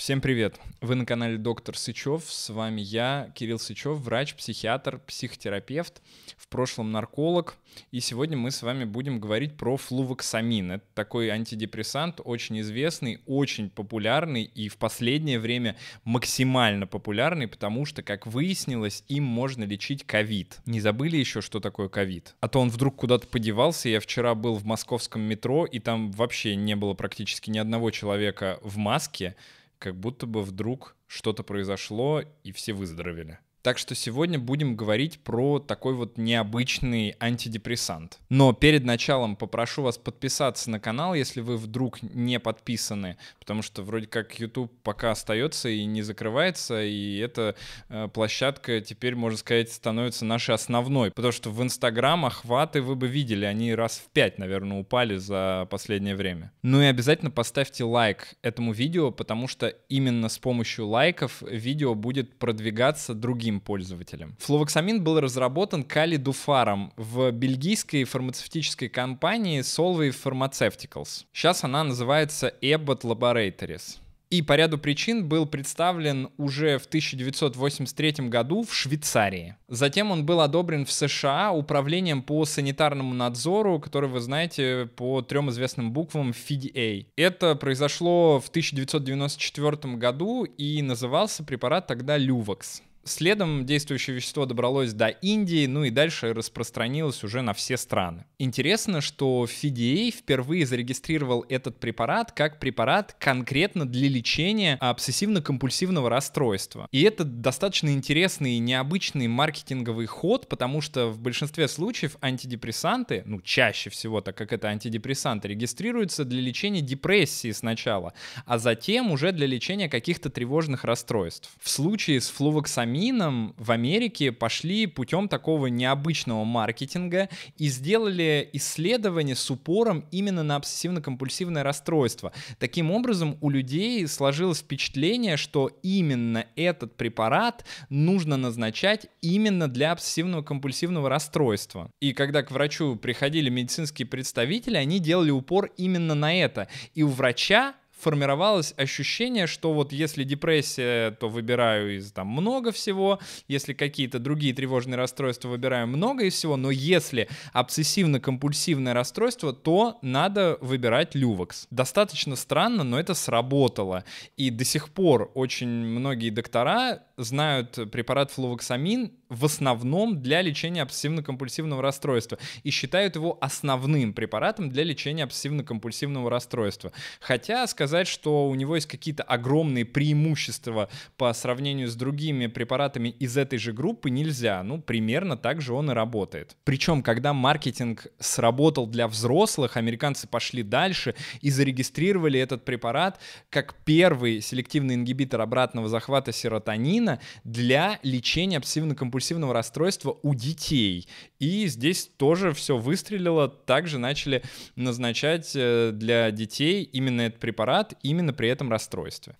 Всем привет! Вы на канале Доктор Сычев, с вами я, Кирилл Сычев, врач, психиатр, психотерапевт, в прошлом нарколог, и сегодня мы с вами будем говорить про флувоксамин. Это такой антидепрессант, очень известный, очень популярный и в последнее время максимально популярный, потому что, как выяснилось, им можно лечить ковид. Не забыли еще, что такое ковид? А то он вдруг куда-то подевался, я вчера был в московском метро, и там вообще не было практически ни одного человека в маске, как будто бы вдруг что-то произошло, и все выздоровели. Так что сегодня будем говорить про такой вот необычный антидепрессант. Но перед началом попрошу вас подписаться на канал, если вы вдруг не подписаны, потому что вроде как YouTube пока остается и не закрывается, и эта э, площадка теперь, можно сказать, становится нашей основной, потому что в Инстаграм охваты вы бы видели, они раз в пять, наверное, упали за последнее время. Ну и обязательно поставьте лайк этому видео, потому что именно с помощью лайков видео будет продвигаться другим другим пользователям. Флувоксамин был разработан Кали Дуфаром в бельгийской фармацевтической компании Solvay Pharmaceuticals. Сейчас она называется Abbott Laboratories и по ряду причин был представлен уже в 1983 году в Швейцарии. Затем он был одобрен в США управлением по санитарному надзору, который вы знаете по трем известным буквам FDA. Это произошло в 1994 году и назывался препарат тогда Лювакс. Следом действующее вещество добралось до Индии, ну и дальше распространилось уже на все страны. Интересно, что FDA впервые зарегистрировал этот препарат как препарат конкретно для лечения обсессивно-компульсивного расстройства. И это достаточно интересный и необычный маркетинговый ход, потому что в большинстве случаев антидепрессанты, ну чаще всего, так как это антидепрессанты, регистрируются для лечения депрессии сначала, а затем уже для лечения каких-то тревожных расстройств. В случае с флувоксамином Камином в Америке пошли путем такого необычного маркетинга и сделали исследование с упором именно на обсессивно-компульсивное расстройство. Таким образом, у людей сложилось впечатление, что именно этот препарат нужно назначать именно для обсессивного компульсивного расстройства. И когда к врачу приходили медицинские представители, они делали упор именно на это. И у врача формировалось ощущение, что вот если депрессия, то выбираю из там много всего, если какие-то другие тревожные расстройства, выбираю много из всего, но если обсессивно-компульсивное расстройство, то надо выбирать лювокс. Достаточно странно, но это сработало. И до сих пор очень многие доктора знают препарат флувоксамин в основном для лечения обсессивно-компульсивного расстройства и считают его основным препаратом для лечения обсессивно-компульсивного расстройства. Хотя, сказать сказать, что у него есть какие-то огромные преимущества по сравнению с другими препаратами из этой же группы нельзя. Ну, примерно так же он и работает. Причем, когда маркетинг сработал для взрослых, американцы пошли дальше и зарегистрировали этот препарат как первый селективный ингибитор обратного захвата серотонина для лечения обсессивно-компульсивного расстройства у детей. И здесь тоже все выстрелило. Также начали назначать э, для детей именно этот препарат результат именно при этом расстройстве.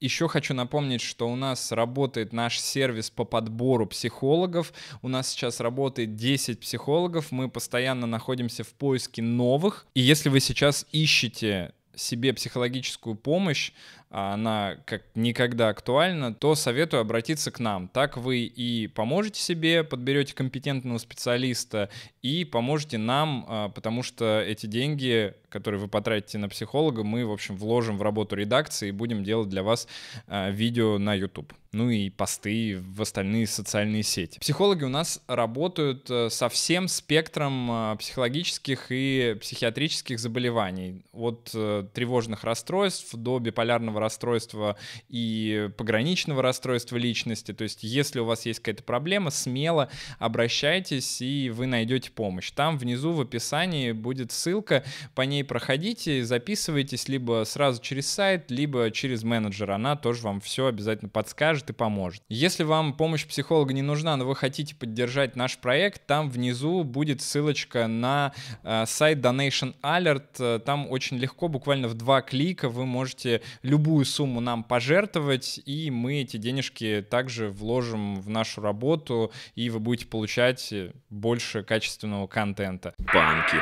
Еще хочу напомнить, что у нас работает наш сервис по подбору психологов. У нас сейчас работает 10 психологов. Мы постоянно находимся в поиске новых. И если вы сейчас ищете себе психологическую помощь, а, она как никогда актуальна, то советую обратиться к нам. Так вы и поможете себе, подберете компетентного специалиста и поможете нам, а, потому что эти деньги который вы потратите на психолога, мы, в общем, вложим в работу редакции и будем делать для вас а, видео на YouTube. Ну и посты в остальные социальные сети. Психологи у нас работают э, со всем спектром а, психологических и психиатрических заболеваний. От э, тревожных расстройств до биполярного расстройства и пограничного расстройства личности. То есть если у вас есть какая-то проблема, смело обращайтесь и вы найдете помощь. Там внизу в описании будет ссылка, по ней ней проходите, записывайтесь либо сразу через сайт, либо через менеджера. Она тоже вам все обязательно подскажет и поможет. Если вам помощь психолога не нужна, но вы хотите поддержать наш проект, там внизу будет ссылочка на э, сайт Donation Alert. Э, там очень легко, буквально в два клика вы можете любую сумму нам пожертвовать, и мы эти денежки также вложим в нашу работу, и вы будете получать э, больше качественного контента. Банки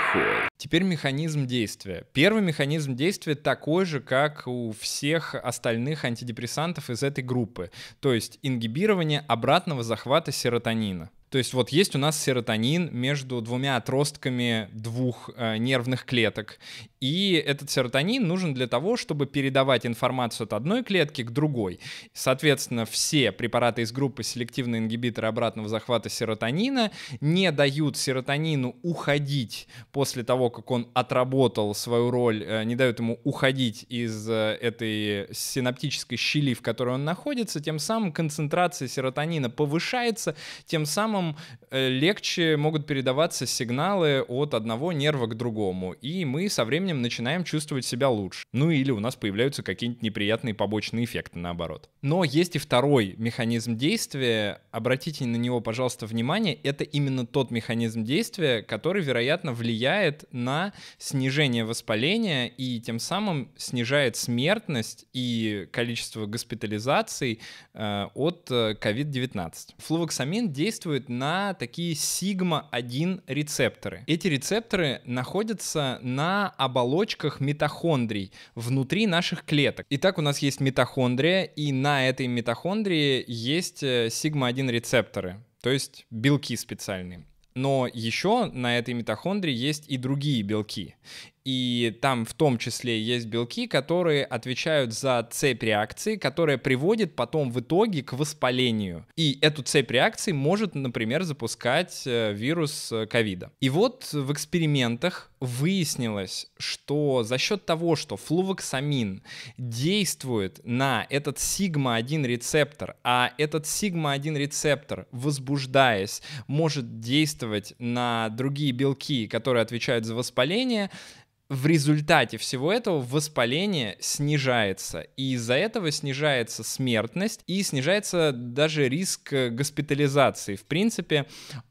Теперь механизм действия действия. Первый механизм действия такой же, как у всех остальных антидепрессантов из этой группы, то есть ингибирование обратного захвата серотонина. То есть вот есть у нас серотонин между двумя отростками двух э, нервных клеток. И этот серотонин нужен для того, чтобы передавать информацию от одной клетки к другой. Соответственно, все препараты из группы селективные ингибиторы обратного захвата серотонина не дают серотонину уходить после того, как он отработал свою роль, э, не дают ему уходить из э, этой синаптической щели, в которой он находится, тем самым концентрация серотонина повышается, тем самым самым э, легче могут передаваться сигналы от одного нерва к другому, и мы со временем начинаем чувствовать себя лучше. Ну или у нас появляются какие-нибудь неприятные побочные эффекты, наоборот. Но есть и второй механизм действия, обратите на него, пожалуйста, внимание, это именно тот механизм действия, который, вероятно, влияет на снижение воспаления и тем самым снижает смертность и количество госпитализаций э, от COVID-19. Э, Флувоксамин действует на такие сигма-1 рецепторы. Эти рецепторы находятся на оболочках митохондрий внутри наших клеток. Итак, у нас есть митохондрия, и на этой митохондрии есть э, сигма-1 рецепторы, то есть белки специальные. Но еще на этой митохондрии есть и другие белки. И там в том числе есть белки, которые отвечают за цепь реакции, которая приводит потом в итоге к воспалению. И эту цепь реакции может, например, запускать э, вирус э, ковида. И вот в экспериментах выяснилось, что за счет того, что флувоксамин действует на этот сигма-1 рецептор, а этот сигма-1 рецептор, возбуждаясь, может действовать на другие белки, которые отвечают за воспаление, в результате всего этого воспаление снижается, и из-за этого снижается смертность и снижается даже риск э, госпитализации, в принципе,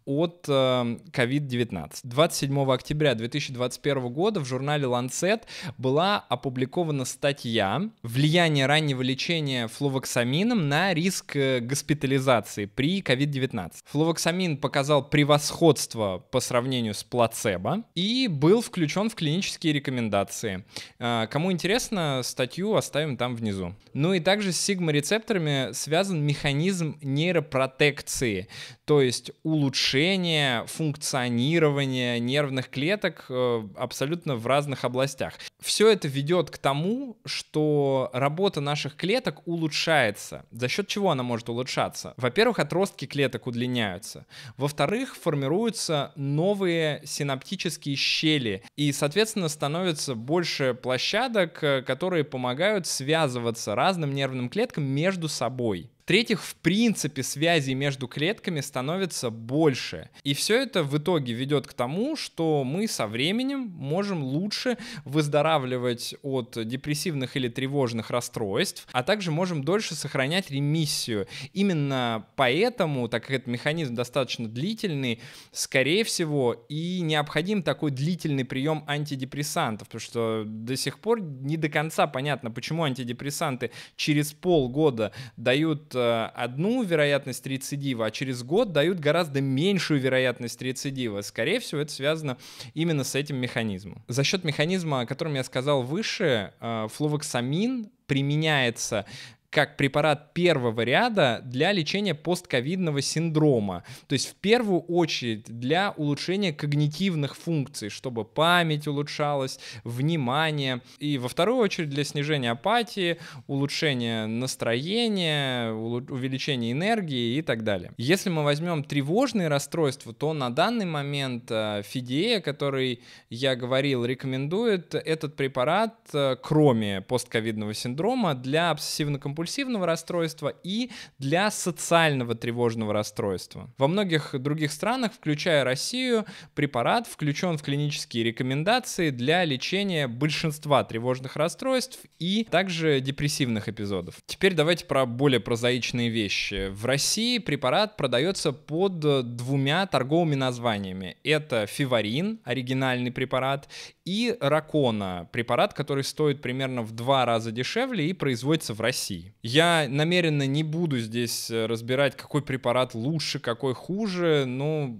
от COVID-19. Э, 27 октября 2021 года в журнале Lancet была опубликована статья «Влияние раннего лечения флувоксамином на риск э, госпитализации при COVID-19». Флувоксамин показал превосходство по сравнению с плацебо и был включен в клинические всякие рекомендации. А, кому интересно, статью оставим там внизу. Ну и также с сигма-рецепторами связан механизм нейропротекции. То есть улучшение функционирования нервных клеток э, абсолютно в разных областях. Все это ведет к тому, что работа наших клеток улучшается. За счет чего она может улучшаться? Во-первых, отростки клеток удлиняются. Во-вторых, формируются новые синаптические щели. И, соответственно, становится больше площадок, э, которые помогают связываться разным нервным клеткам между собой. В-третьих, в принципе, связи между клетками становится больше. И все это в итоге ведет к тому, что мы со временем можем лучше выздоравливать от депрессивных или тревожных расстройств, а также можем дольше сохранять ремиссию. Именно поэтому, так как этот механизм достаточно длительный, скорее всего, и необходим такой длительный прием антидепрессантов, потому что до сих пор не до конца понятно, почему антидепрессанты через полгода дают Э, одну вероятность рецидива, а через год дают гораздо меньшую вероятность рецидива. Скорее всего, это связано именно с этим механизмом. За счет механизма, о котором я сказал выше, э, флувоксамин применяется как препарат первого ряда для лечения постковидного синдрома. То есть в первую очередь для улучшения когнитивных функций, чтобы память улучшалась, внимание. И во вторую очередь для снижения апатии, улучшения настроения, увеличения энергии и так далее. Если мы возьмем тревожные расстройства, то на данный момент э, Фидея, который я говорил, рекомендует этот препарат, э, кроме постковидного синдрома, для обсессивно-компульсивного компульсивного расстройства и для социального тревожного расстройства. Во многих других странах, включая Россию, препарат включен в клинические рекомендации для лечения большинства тревожных расстройств и также депрессивных эпизодов. Теперь давайте про более прозаичные вещи. В России препарат продается под двумя торговыми названиями. Это фиварин, оригинальный препарат, и Ракона, препарат, который стоит примерно в два раза дешевле и производится в России. Я намеренно не буду здесь э, разбирать, какой препарат лучше, какой хуже, но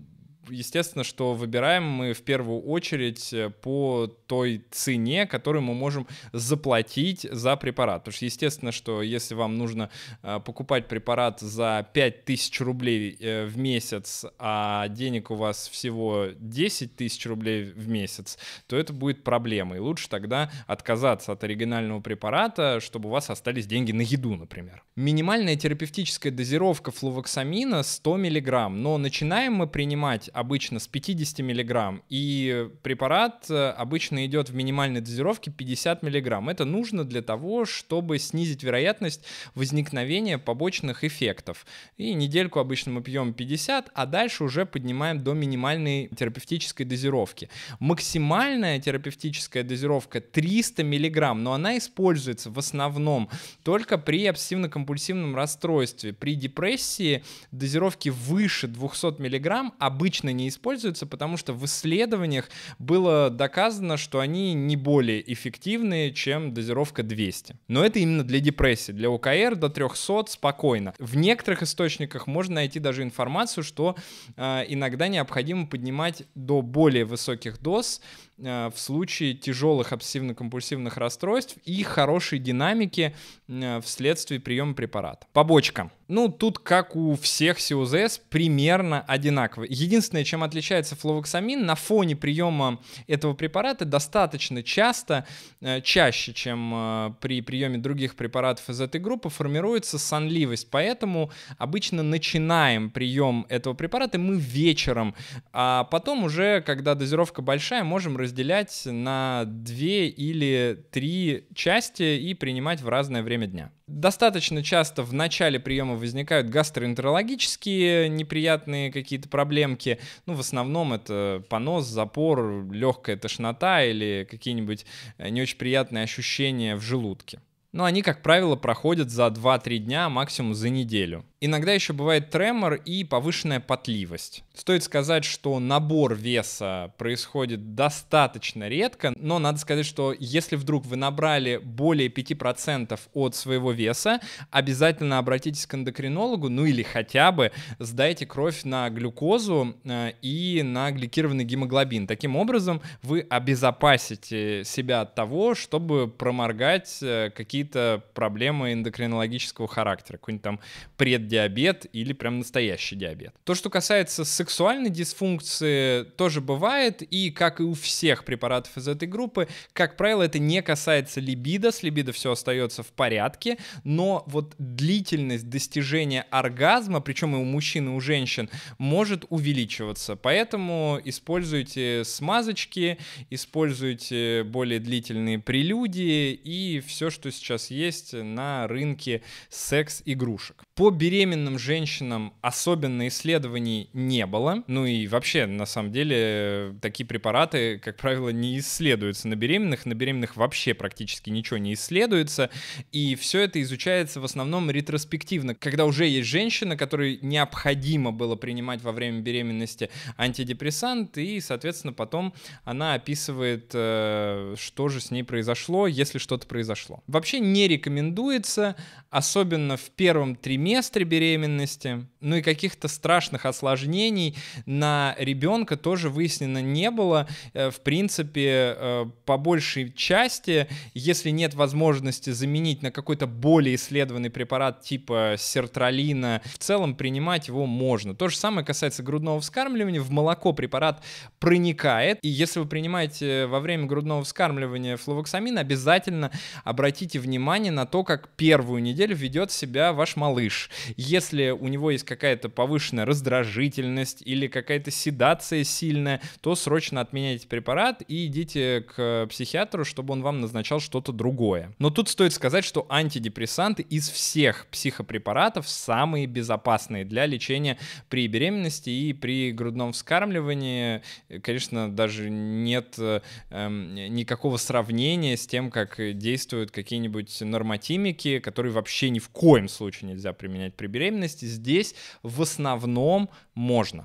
естественно, что выбираем мы в первую очередь э, по той цене, которую мы можем заплатить за препарат. Потому что, естественно, что если вам нужно э, покупать препарат за 5000 рублей э, в месяц, а денег у вас всего 10 тысяч рублей в месяц, то это будет проблема. И лучше тогда отказаться от оригинального препарата, чтобы у вас остались деньги на еду, например. Минимальная терапевтическая дозировка флувоксамина 100 мг, но начинаем мы принимать обычно с 50 миллиграмм, и препарат э, обычно идет в минимальной дозировке 50 миллиграмм. Это нужно для того, чтобы снизить вероятность возникновения побочных эффектов. И недельку обычно мы пьем 50, а дальше уже поднимаем до минимальной терапевтической дозировки. Максимальная терапевтическая дозировка 300 миллиграмм, но она используется в основном только при обсессивно-компульсивном расстройстве. При депрессии дозировки выше 200 миллиграмм обычно обычно не используются, потому что в исследованиях было доказано, что они не более эффективны, чем дозировка 200. Но это именно для депрессии. Для ОКР до 300 спокойно. В некоторых источниках можно найти даже информацию, что э, иногда необходимо поднимать до более высоких доз э, в случае тяжелых обсессивно-компульсивных расстройств и хорошей динамики э, вследствие приема препарата. Побочка. Ну, тут, как у всех COZS, примерно одинаково. Единственное, чем отличается флавоксамин на фоне приема этого препарата достаточно часто, э, чаще, чем э, при приеме других препаратов из этой группы, формируется сонливость. Поэтому обычно начинаем прием этого препарата мы вечером, а потом уже, когда дозировка большая, можем разделять на две или три части и принимать в разное время дня. Достаточно часто в начале приема возникают гастроэнтерологические неприятные какие-то проблемки. Ну, в основном это понос, запор, легкая тошнота или какие-нибудь э, не очень приятные ощущения в желудке. Но они, как правило, проходят за 2-3 дня, а максимум за неделю. Иногда еще бывает тремор и повышенная потливость. Стоит сказать, что набор веса происходит достаточно редко, но надо сказать, что если вдруг вы набрали более 5% от своего веса, обязательно обратитесь к эндокринологу, ну или хотя бы сдайте кровь на глюкозу э, и на гликированный гемоглобин. Таким образом, вы обезопасите себя от того, чтобы проморгать э, какие-то проблемы эндокринологического характера, какой-нибудь там преддиабет или прям настоящий диабет. То, что касается сексуальности, сексуальной дисфункции тоже бывает, и как и у всех препаратов из этой группы, как правило, это не касается либидо, с либидо все остается в порядке, но вот длительность достижения оргазма, причем и у мужчин, и у женщин, может увеличиваться. Поэтому используйте смазочки, используйте более длительные прелюдии и все, что сейчас есть на рынке секс-игрушек. По беременным женщинам особенно исследований не было, было. Ну и вообще, на самом деле, такие препараты, как правило, не исследуются на беременных. На беременных вообще практически ничего не исследуется. И все это изучается в основном ретроспективно, когда уже есть женщина, которой необходимо было принимать во время беременности антидепрессант, и, соответственно, потом она описывает, э, что же с ней произошло, если что-то произошло. Вообще не рекомендуется, особенно в первом триместре беременности, ну и каких-то страшных осложнений, влияний на ребенка тоже выяснено не было. Э, в принципе, э, по большей части, если нет возможности заменить на какой-то более исследованный препарат типа сертралина, в целом принимать его можно. То же самое касается грудного вскармливания. В молоко препарат проникает, и если вы принимаете во время грудного вскармливания флувоксамин, обязательно обратите внимание на то, как первую неделю ведет себя ваш малыш. Если у него есть какая-то повышенная раздражительность, беременность или какая-то седация сильная, то срочно отменяйте препарат и идите к э, психиатру, чтобы он вам назначал что-то другое. Но тут стоит сказать, что антидепрессанты из всех психопрепаратов самые безопасные для лечения при беременности и при грудном вскармливании. Конечно, даже нет э, эм, никакого сравнения с тем, как действуют какие-нибудь нормотимики, которые вообще ни в коем случае нельзя применять при беременности. Здесь в основном можно.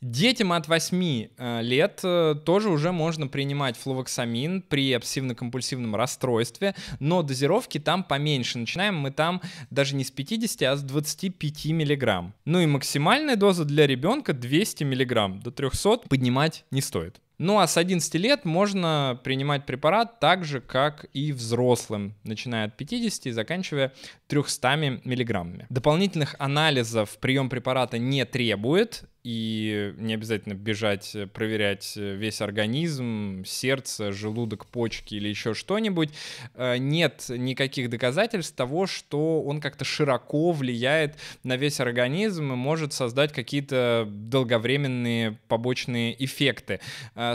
Детям от 8 э, лет э, тоже уже можно принимать флувоксамин при обсессивно-компульсивном расстройстве, но дозировки там поменьше. Начинаем мы там даже не с 50, а с 25 миллиграмм. Ну и максимальная доза для ребенка 200 миллиграмм. До 300 поднимать не стоит. Ну а с 11 лет можно принимать препарат так же, как и взрослым, начиная от 50 и заканчивая 300 миллиграммами. Дополнительных анализов прием препарата не требует, и не обязательно бежать э, проверять э, весь организм, сердце, желудок, почки или еще что-нибудь, э, нет никаких доказательств того, что он как-то широко влияет на весь организм и может создать какие-то долговременные побочные эффекты.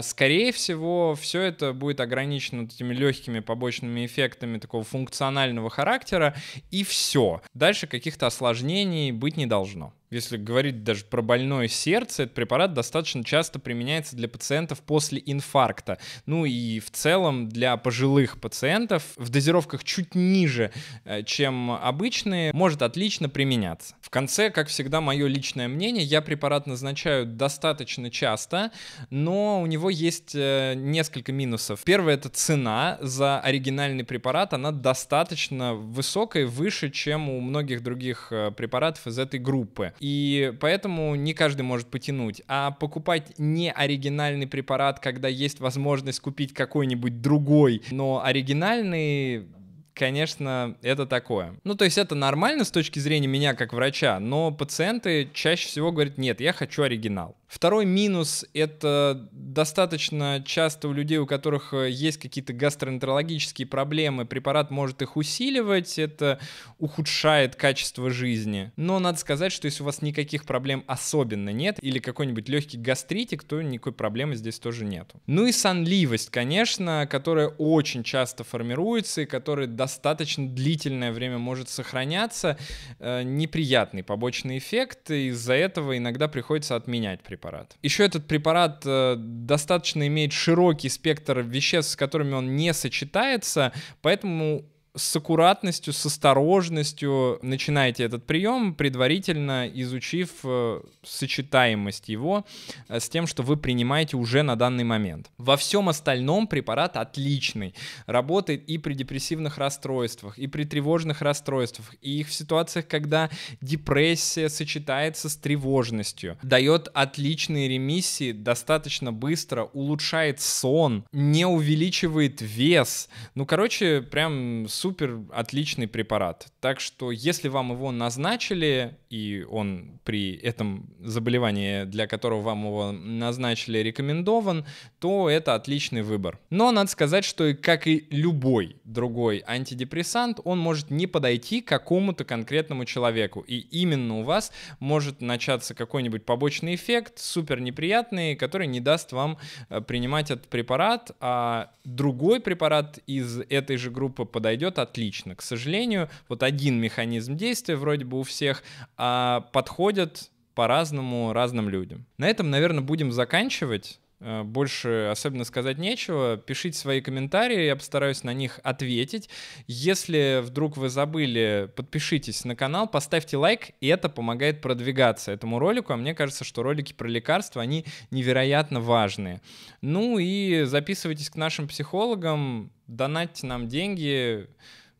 Скорее всего, все это будет ограничено этими легкими побочными эффектами такого функционального характера, и все. Дальше каких-то осложнений быть не должно если говорить даже про больное сердце, этот препарат достаточно часто применяется для пациентов после инфаркта. Ну и в целом для пожилых пациентов в дозировках чуть ниже, э, чем обычные, может отлично применяться. В конце, как всегда, мое личное мнение, я препарат назначаю достаточно часто, но у него есть э, несколько минусов. Первое — это цена за оригинальный препарат, она достаточно высокая, выше, чем у многих других э, препаратов из этой группы и поэтому не каждый может потянуть. А покупать не оригинальный препарат, когда есть возможность купить какой-нибудь другой, но оригинальный конечно, это такое. Ну, то есть это нормально с точки зрения меня как врача, но пациенты чаще всего говорят, нет, я хочу оригинал. Второй минус — это достаточно часто у людей, у которых э, есть какие-то гастроэнтерологические проблемы, препарат может их усиливать, это ухудшает качество жизни. Но надо сказать, что если у вас никаких проблем особенно нет, или какой-нибудь легкий гастритик, то никакой проблемы здесь тоже нет. Ну и сонливость, конечно, которая очень часто формируется и которая достаточно длительное время может сохраняться, э, неприятный побочный эффект, из-за этого иногда приходится отменять препарат препарат. Еще этот препарат э, достаточно имеет широкий спектр веществ, с которыми он не сочетается, поэтому с аккуратностью, с осторожностью начинайте этот прием, предварительно изучив э, сочетаемость его э, с тем, что вы принимаете уже на данный момент. Во всем остальном препарат отличный. Работает и при депрессивных расстройствах, и при тревожных расстройствах, и их в ситуациях, когда депрессия сочетается с тревожностью. Дает отличные ремиссии достаточно быстро, улучшает сон, не увеличивает вес. Ну, короче, прям с супер отличный препарат. Так что, если вам его назначили, и он при этом заболевании, для которого вам его назначили, рекомендован, то это отличный выбор. Но надо сказать, что как и любой другой антидепрессант, он может не подойти к какому-то конкретному человеку. И именно у вас может начаться какой-нибудь побочный эффект, супер неприятный, который не даст вам э, принимать этот препарат, а другой препарат из этой же группы подойдет отлично. К сожалению, вот один механизм действия вроде бы у всех, а подходят по-разному разным людям. На этом, наверное, будем заканчивать. Э, больше особенно сказать нечего. Пишите свои комментарии, я постараюсь на них ответить. Если вдруг вы забыли, подпишитесь на канал, поставьте лайк, и это помогает продвигаться этому ролику. А мне кажется, что ролики про лекарства, они невероятно важные. Ну и записывайтесь к нашим психологам, донатьте нам деньги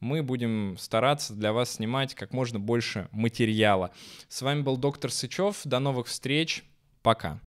мы будем стараться для вас снимать как можно больше материала. С вами был доктор Сычев. До новых встреч. Пока.